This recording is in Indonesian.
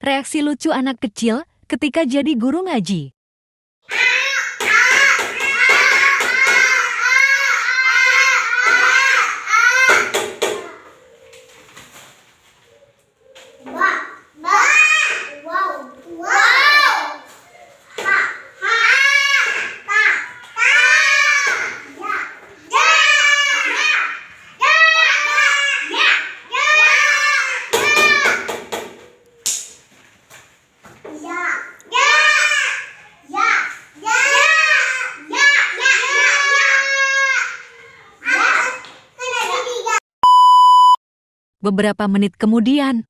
Reaksi lucu anak kecil ketika jadi guru ngaji. beberapa menit kemudian,